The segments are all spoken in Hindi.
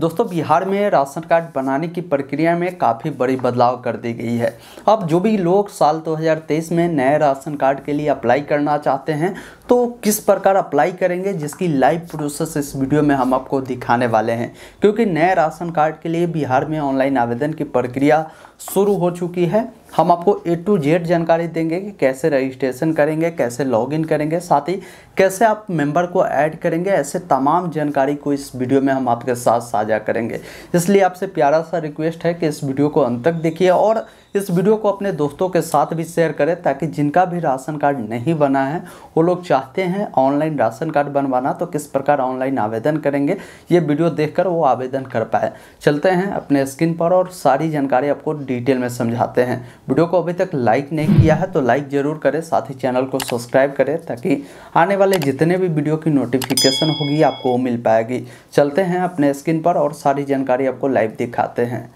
दोस्तों बिहार में राशन कार्ड बनाने की प्रक्रिया में काफ़ी बड़ी बदलाव कर दी गई है अब जो भी लोग साल 2023 में नए राशन कार्ड के लिए अप्लाई करना चाहते हैं तो किस प्रकार अप्लाई करेंगे जिसकी लाइव प्रोसेस इस वीडियो में हम आपको दिखाने वाले हैं क्योंकि नए राशन कार्ड के लिए बिहार में ऑनलाइन आवेदन की प्रक्रिया शुरू हो चुकी है हम आपको ए टू जेड जानकारी देंगे कि कैसे रजिस्ट्रेशन करेंगे कैसे लॉगिन करेंगे साथ ही कैसे आप मेंबर को ऐड करेंगे ऐसे तमाम जानकारी को इस वीडियो में हम आपके साथ साझा करेंगे इसलिए आपसे प्यारा सा रिक्वेस्ट है कि इस वीडियो को अंत तक देखिए और इस वीडियो को अपने दोस्तों के साथ भी शेयर करें ताकि जिनका भी राशन कार्ड नहीं बना है वो लोग चाहते हैं ऑनलाइन राशन कार्ड बनवाना तो किस प्रकार ऑनलाइन आवेदन करेंगे ये वीडियो देखकर वो आवेदन कर पाए चलते हैं अपने स्क्रीन पर और सारी जानकारी आपको डिटेल में समझाते हैं वीडियो को अभी तक लाइक नहीं किया है तो लाइक ज़रूर करें साथ ही चैनल को सब्सक्राइब करें ताकि आने वाले जितने भी वीडियो की नोटिफिकेशन होगी आपको वो मिल पाएगी चलते हैं अपने स्क्रीन पर और सारी जानकारी आपको लाइव दिखाते हैं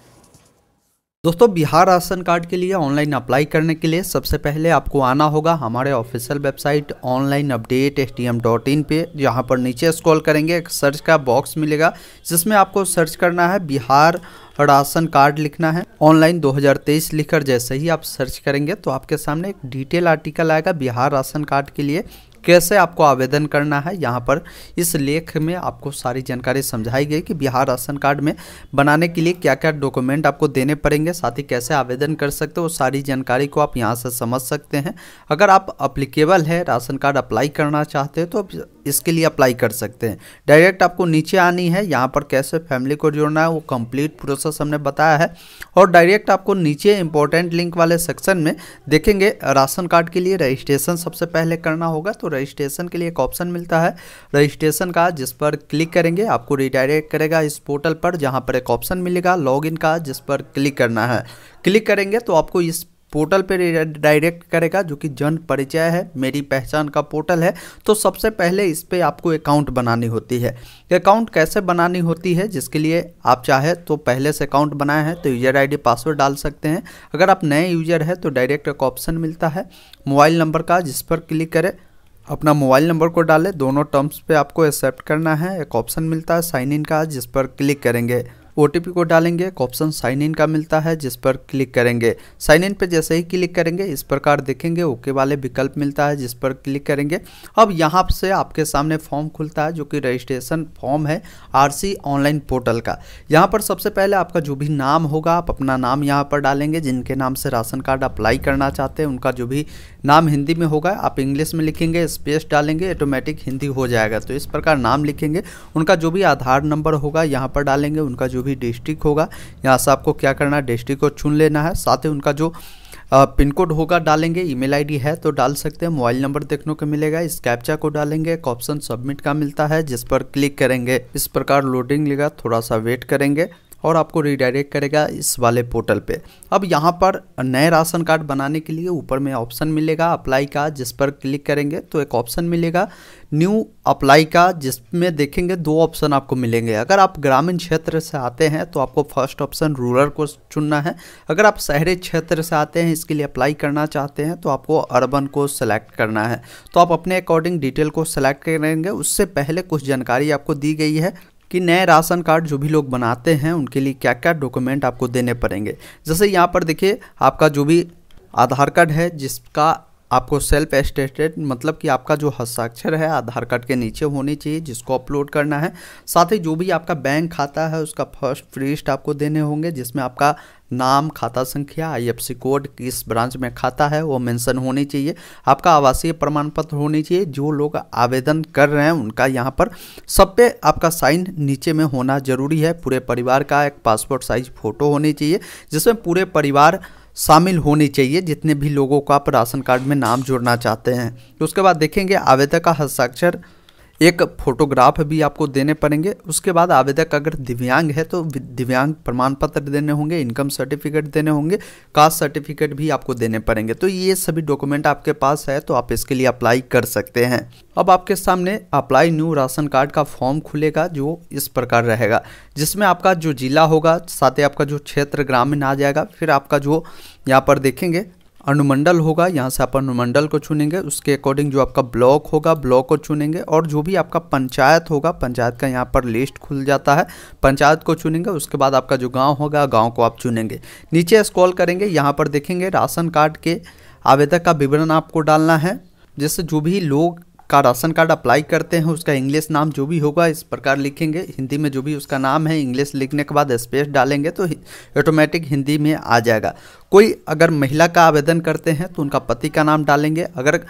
दोस्तों बिहार राशन कार्ड के लिए ऑनलाइन अप्लाई करने के लिए सबसे पहले आपको आना होगा हमारे official website online update S T M dot in पर जहाँ पर नीचे स्क्रॉल करेंगे एक सर्च का बॉक्स मिलेगा जिसमें आपको सर्च करना है बिहार राशन कार्ड लिखना है ऑनलाइन 2023 लिखकर जैसे ही आप सर्च करेंगे तो आपके सामने एक डिटेल आर्टिकल आएगा बिहार राशन कार्ड के लिए कैसे आपको आवेदन करना है यहाँ पर इस लेख में आपको सारी जानकारी समझाई गई कि बिहार राशन कार्ड में बनाने के लिए क्या क्या डॉक्यूमेंट आपको देने पड़ेंगे साथ ही कैसे आवेदन कर सकते हो सारी जानकारी को आप यहाँ से समझ सकते हैं अगर आप अप्लीकेबल है राशन कार्ड अप्लाई करना चाहते हो तो इसके लिए अप्लाई कर सकते हैं डायरेक्ट आपको नीचे आनी है यहाँ पर कैसे फैमिली को जोड़ना है वो कंप्लीट प्रोसेस हमने बताया है और डायरेक्ट आपको नीचे इंपॉर्टेंट लिंक वाले सेक्शन में देखेंगे राशन कार्ड के लिए रजिस्ट्रेशन सबसे पहले करना होगा तो रजिस्ट्रेशन के लिए एक ऑप्शन मिलता है रजिस्ट्रेशन का जिस पर क्लिक करेंगे आपको रिडायरेक्ट करेगा इस पोर्टल पर जहाँ पर एक ऑप्शन मिलेगा लॉगिन का जिस पर क्लिक करना है क्लिक करेंगे तो आपको इस पोर्टल पर डायरेक्ट करेगा जो कि जन परिचय है मेरी पहचान का पोर्टल है तो सबसे पहले इस पर आपको अकाउंट बनानी होती है अकाउंट कैसे बनानी होती है जिसके लिए आप चाहे तो पहले से अकाउंट बनाए हैं तो यूज़र आईडी पासवर्ड डाल सकते हैं अगर आप नए यूज़र हैं तो डायरेक्ट एक ऑप्शन मिलता है मोबाइल नंबर का जिस पर क्लिक करें अपना मोबाइल नंबर को डालें दोनों टर्म्स पे आपको एक्सेप्ट करना है एक ऑप्शन मिलता है साइन इन का जिस पर क्लिक करेंगे ओ को डालेंगे एक ऑप्शन साइन इन का मिलता है जिस पर क्लिक करेंगे साइन इन पर जैसे ही क्लिक करेंगे इस प्रकार देखेंगे ओके वाले विकल्प मिलता है जिस पर क्लिक करेंगे अब यहाँ से आपके सामने फॉर्म खुलता है जो कि रजिस्ट्रेशन फॉर्म है आर ऑनलाइन पोर्टल का यहाँ पर सबसे पहले आपका जो भी नाम होगा आप अपना नाम यहाँ पर डालेंगे जिनके नाम से राशन कार्ड अप्लाई करना चाहते हैं उनका जो भी नाम हिंदी में होगा आप इंग्लिश में लिखेंगे स्पेस डालेंगे ऑटोमेटिक हिंदी हो जाएगा तो इस प्रकार नाम लिखेंगे उनका जो भी आधार नंबर होगा यहाँ पर डालेंगे उनका जो भी डिस्ट्रिक्ट होगा यहाँ से आपको क्या करना है डिस्ट्रिक्ट को चुन लेना है साथ ही उनका जो पिन कोड होगा डालेंगे ईमेल आईडी है तो डाल सकते हैं मोबाइल नंबर देखने को मिलेगा इस कैप्चा को डालेंगे एक ऑप्शन सबमिट का मिलता है जिस पर क्लिक करेंगे इस प्रकार लोडिंग लेगा थोड़ा सा वेट करेंगे और आपको रिडायरेक्ट करेगा इस वाले पोर्टल पे अब यहाँ पर नए राशन कार्ड बनाने के लिए ऊपर में ऑप्शन मिलेगा अप्लाई का जिस पर क्लिक करेंगे तो एक ऑप्शन मिलेगा न्यू अप्लाई का जिसमें देखेंगे दो ऑप्शन आपको मिलेंगे अगर आप ग्रामीण क्षेत्र से आते हैं तो आपको फर्स्ट ऑप्शन रूरल को चुनना है अगर आप शहरी क्षेत्र से आते हैं इसके लिए अप्लाई करना चाहते हैं तो आपको अर्बन को सेलेक्ट करना है तो आप अपने अकॉर्डिंग डिटेल को सेलेक्ट करेंगे उससे पहले कुछ जानकारी आपको दी गई है कि नए राशन कार्ड जो भी लोग बनाते हैं उनके लिए क्या क्या डॉक्यूमेंट आपको देने पड़ेंगे जैसे यहाँ पर देखिए आपका जो भी आधार कार्ड है जिसका आपको सेल्फ एस्टेटेड मतलब कि आपका जो हस्ताक्षर है आधार कार्ड के नीचे होनी चाहिए जिसको अपलोड करना है साथ ही जो भी आपका बैंक खाता है उसका फर्स्ट फ्रीस्ट आपको देने होंगे जिसमें आपका नाम खाता संख्या आईएफसी कोड किस ब्रांच में खाता है वो मेंशन होनी चाहिए आपका आवासीय प्रमाण पत्र होनी चाहिए जो लोग आवेदन कर रहे हैं उनका यहाँ पर सब पे आपका साइन नीचे में होना जरूरी है पूरे परिवार का एक पासपोर्ट साइज फ़ोटो होनी चाहिए जिसमें पूरे परिवार शामिल होनी चाहिए जितने भी लोगों को आप राशन कार्ड में नाम जोड़ना चाहते हैं तो उसके बाद देखेंगे आवेदक का हस्ताक्षर एक फोटोग्राफ भी आपको देने पड़ेंगे उसके बाद आवेदक अगर दिव्यांग है तो दिव्यांग प्रमाण पत्र देने होंगे इनकम सर्टिफिकेट देने होंगे कास्ट सर्टिफिकेट भी आपको देने पड़ेंगे तो ये सभी डॉक्यूमेंट आपके पास है तो आप इसके लिए अप्लाई कर सकते हैं अब आपके सामने अप्लाई न्यू राशन कार्ड का फॉर्म खुलेगा जो इस प्रकार रहेगा जिसमें आपका जो ज़िला होगा साथ ही आपका जो क्षेत्र ग्रामीण आ जाएगा फिर आपका जो यहाँ पर देखेंगे अनुमंडल होगा यहाँ से आप अनुमंडल को चुनेंगे उसके अकॉर्डिंग जो आपका ब्लॉक होगा ब्लॉक को चुनेंगे और जो भी आपका पंचायत होगा पंचायत का यहाँ पर लिस्ट खुल जाता है पंचायत को चुनेंगे उसके बाद आपका जो गाँव होगा गाँव को आप चुनेंगे नीचे स्क्रॉल करेंगे यहाँ पर देखेंगे राशन कार्ड के आवेदक का विवरण आपको डालना है जिससे जो भी लोग का राशन कार्ड अप्लाई करते हैं उसका इंग्लिश नाम जो भी होगा इस प्रकार लिखेंगे हिंदी में जो भी उसका नाम है इंग्लिश लिखने के बाद स्पेस डालेंगे तो ऑटोमेटिक हिंदी में आ जाएगा कोई अगर महिला का आवेदन करते हैं तो उनका पति का नाम डालेंगे अगर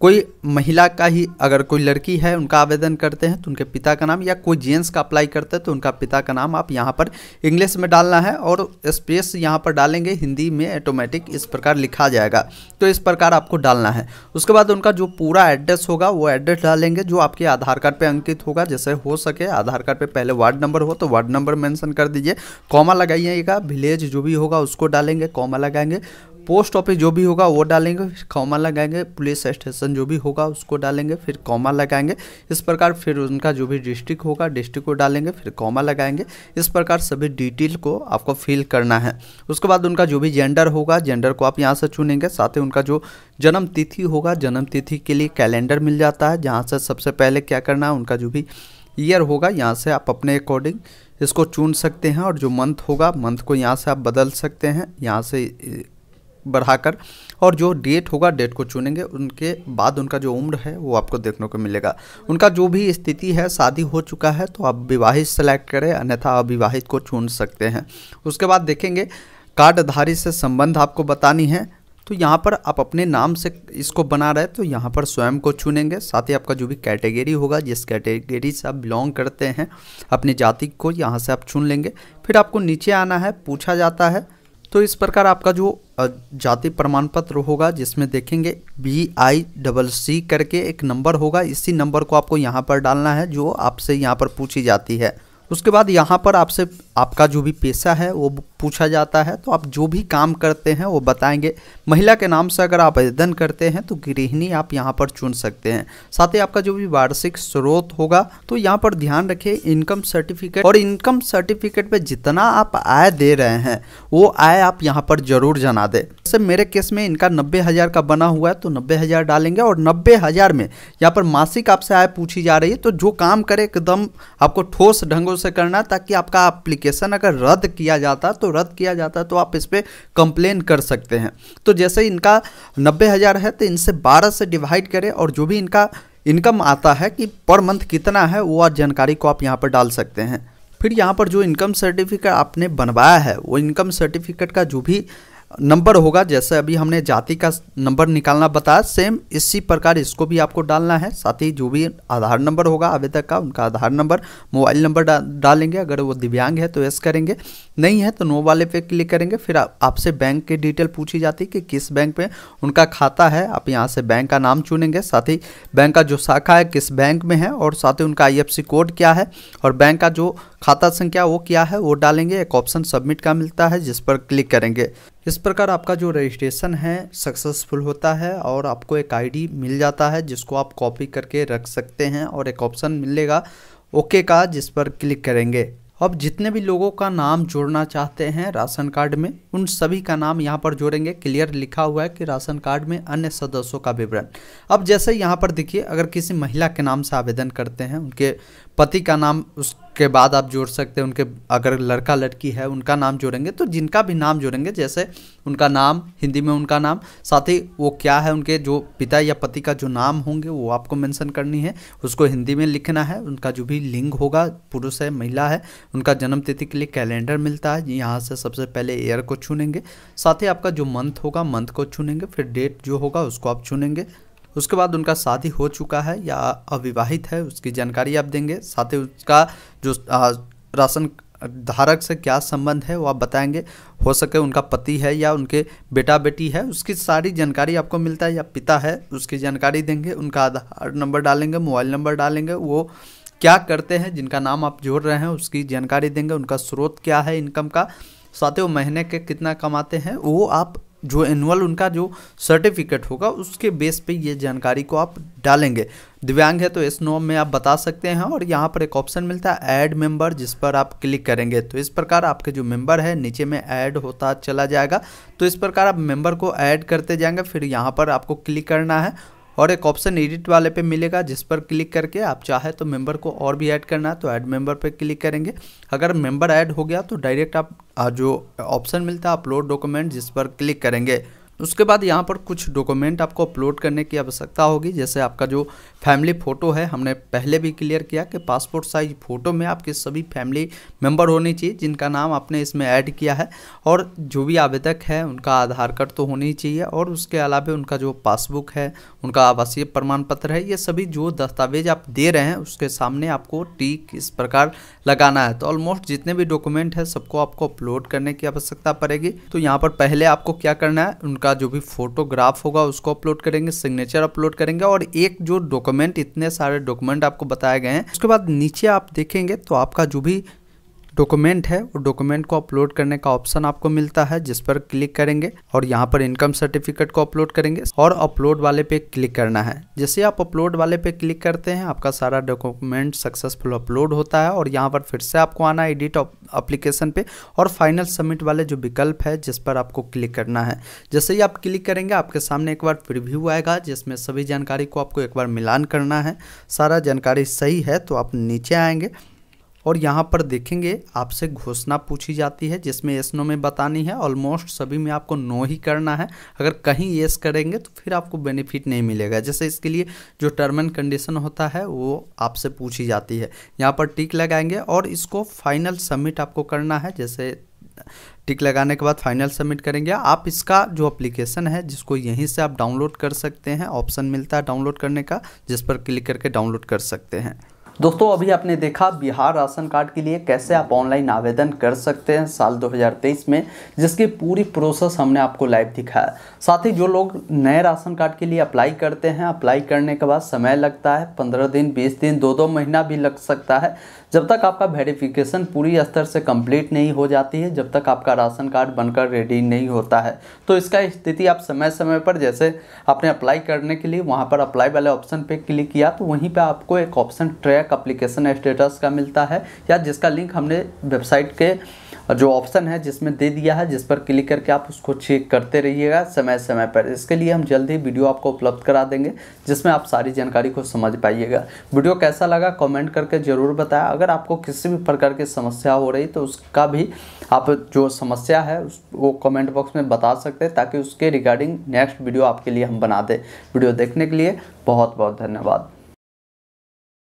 कोई महिला का ही अगर कोई लड़की है उनका आवेदन करते हैं तो उनके पिता का नाम या कोई जेंट्स का अप्लाई करते हैं तो उनका पिता का नाम आप यहाँ पर इंग्लिश में डालना है और स्पेस यहाँ पर डालेंगे हिंदी में ऑटोमेटिक इस प्रकार लिखा जाएगा तो इस प्रकार आपको डालना है उसके बाद उनका जो पूरा एड्रेस होगा वो एड्रेस डालेंगे जो आपके आधार कार्ड पर अंकित होगा जैसे हो सके आधार कार्ड पर पहले वार्ड नंबर हो तो वार्ड नंबर मैंसन कर दीजिए कॉमा लगाइएगा विलेज जो भी होगा उसको डालेंगे कॉमा लगाएंगे पोस्ट ऑफिस जो भी होगा वो डालेंगे फिर कॉमा लगाएंगे पुलिस स्टेशन जो भी होगा उसको डालेंगे फिर कॉमा लगाएंगे इस प्रकार फिर उनका जो भी डिस्ट्रिक्ट होगा डिस्ट्रिक्ट को डालेंगे फिर कॉमा लगाएंगे इस प्रकार सभी डिटेल को आपको फिल करना है उसके बाद उनका जो भी जेंडर होगा जेंडर को आप यहाँ से चुनेंगे साथ ही उनका जो जन्म तिथि होगा जन्म तिथि के लिए कैलेंडर मिल जाता है जहाँ से सबसे पहले क्या करना है उनका जो भी ईयर होगा यहाँ से आप अपने अकॉर्डिंग इसको चुन सकते हैं और जो मंथ होगा मंथ को यहाँ से आप बदल सकते हैं यहाँ से बढ़ाकर और जो डेट होगा डेट को चुनेंगे उनके बाद उनका जो उम्र है वो आपको देखने को मिलेगा उनका जो भी स्थिति है शादी हो चुका है तो आप विवाहित सेलेक्ट करें अन्यथा अविवाहित को चुन सकते हैं उसके बाद देखेंगे कार्डधारी से संबंध आपको बतानी है तो यहाँ पर आप अपने नाम से इसको बना रहे तो यहाँ पर स्वयं को चुनेंगे साथ ही आपका जो भी कैटेगरी होगा जिस कैटेगरी से आप बिलोंग करते हैं अपनी जाति को यहाँ से आप चुन लेंगे फिर आपको नीचे आना है पूछा जाता है तो इस प्रकार आपका जो जाति प्रमाण पत्र होगा जिसमें देखेंगे बी आई डबल सी करके एक नंबर होगा इसी नंबर को आपको यहाँ पर डालना है जो आपसे यहाँ पर पूछी जाती है उसके बाद यहाँ पर आपसे आपका जो भी पेशा है वो पूछा जाता है तो आप जो भी काम करते हैं वो बताएंगे महिला के नाम से अगर आप आवेदन करते हैं तो गृहिणी आप यहाँ पर चुन सकते हैं साथ ही आपका जो भी वार्षिक स्रोत होगा तो यहाँ पर ध्यान रखिए इनकम सर्टिफिकेट और इनकम सर्टिफिकेट पे जितना आप आय दे रहे हैं वो आय आप यहाँ पर जरूर जना दें जैसे मेरे केस में इनका नब्बे हज़ार का बना हुआ है तो नब्बे हज़ार डालेंगे और नब्बे हज़ार में यहाँ पर मासिक आपसे आय पूछी जा रही है तो जो काम करे एकदम आपको ठोस ढंगों से करना ताकि आपका एप्लीकेशन अगर रद्द किया जाता तो रद्द किया जाता तो आप इस पर कंप्लेन कर सकते हैं तो जैसे इनका नब्बे हज़ार है तो इनसे बारह से डिवाइड करें और जो भी इनका इनकम आता है कि पर मंथ कितना है वो जानकारी को आप यहाँ पर डाल सकते हैं फिर यहाँ पर जो इनकम सर्टिफिकेट आपने बनवाया है वो इनकम सर्टिफिकेट का जो भी नंबर होगा जैसे अभी हमने जाति का नंबर निकालना बताया सेम इसी प्रकार इसको भी आपको डालना है साथ ही जो भी आधार नंबर होगा आवेदक का उनका आधार नंबर मोबाइल नंबर डा, डालेंगे अगर वो दिव्यांग है तो यस करेंगे नहीं है तो नो वाले पे क्लिक करेंगे फिर आपसे बैंक की डिटेल पूछी जाती है कि किस बैंक में उनका खाता है आप यहाँ से बैंक का नाम चुनेंगे साथ ही बैंक का जो शाखा है किस बैंक में है और साथ ही उनका आई कोड क्या है और बैंक का जो खाता संख्या वो क्या है वो डालेंगे एक ऑप्शन सबमिट का मिलता है जिस पर क्लिक करेंगे इस प्रकार आपका जो रजिस्ट्रेशन है सक्सेसफुल होता है और आपको एक आईडी मिल जाता है जिसको आप कॉपी करके रख सकते हैं और एक ऑप्शन मिलेगा ओके का जिस पर क्लिक करेंगे अब जितने भी लोगों का नाम जोड़ना चाहते हैं राशन कार्ड में उन सभी का नाम यहाँ पर जोड़ेंगे क्लियर लिखा हुआ है कि राशन कार्ड में अन्य सदस्यों का विवरण अब जैसे यहाँ पर देखिए अगर किसी महिला के नाम से आवेदन करते हैं उनके पति का नाम उस उसके बाद आप जोड़ सकते हैं उनके अगर लड़का लड़की है उनका नाम जोड़ेंगे तो जिनका भी नाम जोड़ेंगे जैसे उनका नाम हिंदी में उनका नाम साथ ही वो क्या है उनके जो पिता या पति का जो नाम होंगे वो आपको मेंशन करनी है उसको हिंदी में लिखना है उनका जो भी लिंग होगा पुरुष है महिला है उनका जन्म तिथि के लिए कैलेंडर मिलता है यहाँ से सबसे पहले ईयर को चुनेंगे साथ ही आपका जो मंथ होगा मंथ को चुनेंगे फिर डेट जो होगा उसको आप चुनेंगे उसके बाद उनका शादी हो चुका है या अविवाहित है उसकी जानकारी आप देंगे साथ ही उसका जो राशन धारक से क्या संबंध है वो आप बताएंगे हो सके उनका पति है या उनके बेटा बेटी है उसकी सारी जानकारी आपको मिलता है या पिता है उसकी जानकारी देंगे उनका आधार नंबर डालेंगे मोबाइल नंबर डालेंगे वो क्या करते हैं जिनका नाम आप जोड़ रहे हैं उसकी जानकारी देंगे उनका स्रोत क्या है इनकम का साथ ही वो महीने के कितना कमाते हैं वो आप जो एनुअल उनका जो सर्टिफिकेट होगा उसके बेस पे ये जानकारी को आप डालेंगे दिव्यांग है तो इस नो में आप बता सकते हैं और यहाँ पर एक ऑप्शन मिलता है ऐड मेंबर जिस पर आप क्लिक करेंगे तो इस प्रकार आपके जो मेंबर है नीचे में ऐड होता चला जाएगा तो इस प्रकार आप मेंबर को ऐड करते जाएंगे फिर यहाँ पर आपको क्लिक करना है और एक ऑप्शन एडिट वाले पे मिलेगा जिस पर क्लिक करके आप चाहे तो मेंबर को और भी ऐड करना है तो ऐड मेंबर पे क्लिक करेंगे अगर मेंबर ऐड हो गया तो डायरेक्ट आप जो ऑप्शन मिलता है अपलोड डॉक्यूमेंट जिस पर क्लिक करेंगे उसके बाद यहाँ पर कुछ डॉक्यूमेंट आपको अपलोड करने की आवश्यकता होगी जैसे आपका जो फैमिली फ़ोटो है हमने पहले भी क्लियर किया कि पासपोर्ट साइज फ़ोटो में आपके सभी फैमिली मेंबर होने चाहिए जिनका नाम आपने इसमें ऐड किया है और जो भी आवेदक है उनका आधार कार्ड तो होना ही चाहिए और उसके अलावा उनका जो पासबुक है उनका आवासीय प्रमाण पत्र है ये सभी जो दस्तावेज आप दे रहे हैं उसके सामने आपको टीक इस प्रकार लगाना है तो ऑलमोस्ट जितने भी डॉक्यूमेंट है सबको आपको अपलोड करने की आवश्यकता पड़ेगी तो यहाँ पर पहले आपको क्या करना है उनका जो भी फोटोग्राफ होगा उसको अपलोड करेंगे सिग्नेचर अपलोड करेंगे और एक जो डॉक्यूमेंट डॉक्यूमेंट इतने सारे डॉक्यूमेंट आपको बताए गए हैं उसके बाद नीचे आप देखेंगे तो आपका जो भी डॉक्यूमेंट है वो डॉक्यूमेंट को अपलोड करने का ऑप्शन आपको मिलता है जिस पर क्लिक करेंगे और यहाँ पर इनकम सर्टिफिकेट को अपलोड करेंगे और अपलोड वाले पे क्लिक करना है जैसे आप अपलोड वाले पे क्लिक करते हैं आपका सारा डॉक्यूमेंट सक्सेसफुल अपलोड होता है और यहाँ पर फिर से आपको आना है एडिट अप्लीकेशन पे और फाइनल सबमिट वाले जो विकल्प है जिस पर आपको क्लिक करना है जैसे ही आप क्लिक करेंगे आपके सामने एक बार प्रिव्यू आएगा जिसमें सभी जानकारी को आपको एक बार मिलान करना है सारा जानकारी सही है तो आप नीचे आएंगे और यहाँ पर देखेंगे आपसे घोषणा पूछी जाती है जिसमें एस नो में बतानी है ऑलमोस्ट सभी में आपको नो ही करना है अगर कहीं येस करेंगे तो फिर आपको बेनिफिट नहीं मिलेगा जैसे इसके लिए जो टर्म एंड कंडीशन होता है वो आपसे पूछी जाती है यहाँ पर टिक लगाएंगे और इसको फाइनल सबमिट आपको करना है जैसे टिक लगाने के बाद फाइनल सबमिट करेंगे आप इसका जो एप्लीकेशन है जिसको यहीं से आप डाउनलोड कर सकते हैं ऑप्शन मिलता है डाउनलोड करने का जिस पर क्लिक करके डाउनलोड कर सकते हैं दोस्तों अभी आपने देखा बिहार राशन कार्ड के लिए कैसे आप ऑनलाइन आवेदन कर सकते हैं साल 2023 में जिसकी पूरी प्रोसेस हमने आपको लाइव दिखाया साथ ही जो लोग नए राशन कार्ड के लिए अप्लाई करते हैं अप्लाई करने के बाद समय लगता है पंद्रह दिन बीस दिन दो दो महीना भी लग सकता है जब तक आपका वेरिफिकेशन पूरी स्तर से कंप्लीट नहीं हो जाती है जब तक आपका राशन कार्ड बनकर रेडी नहीं होता है तो इसका स्थिति आप समय समय पर जैसे आपने अप्लाई करने के लिए वहाँ पर अप्लाई वाले ऑप्शन पर क्लिक किया तो वहीं पर आपको एक ऑप्शन ट्रैक अप्लीकेशन स्टेटस का मिलता है या जिसका लिंक हमने वेबसाइट के जो ऑप्शन है जिसमें दे दिया है जिस पर क्लिक करके आप उसको चेक करते रहिएगा समय समय पर इसके लिए हम जल्द ही वीडियो आपको उपलब्ध करा देंगे जिसमें आप सारी जानकारी को समझ पाइएगा वीडियो कैसा लगा कमेंट करके ज़रूर बताएं अगर आपको किसी भी प्रकार की समस्या हो रही तो उसका भी आप जो समस्या है वो कमेंट बॉक्स में बता सकते हैं ताकि उसके रिगार्डिंग नेक्स्ट वीडियो आपके लिए हम बना दें वीडियो देखने के लिए बहुत बहुत धन्यवाद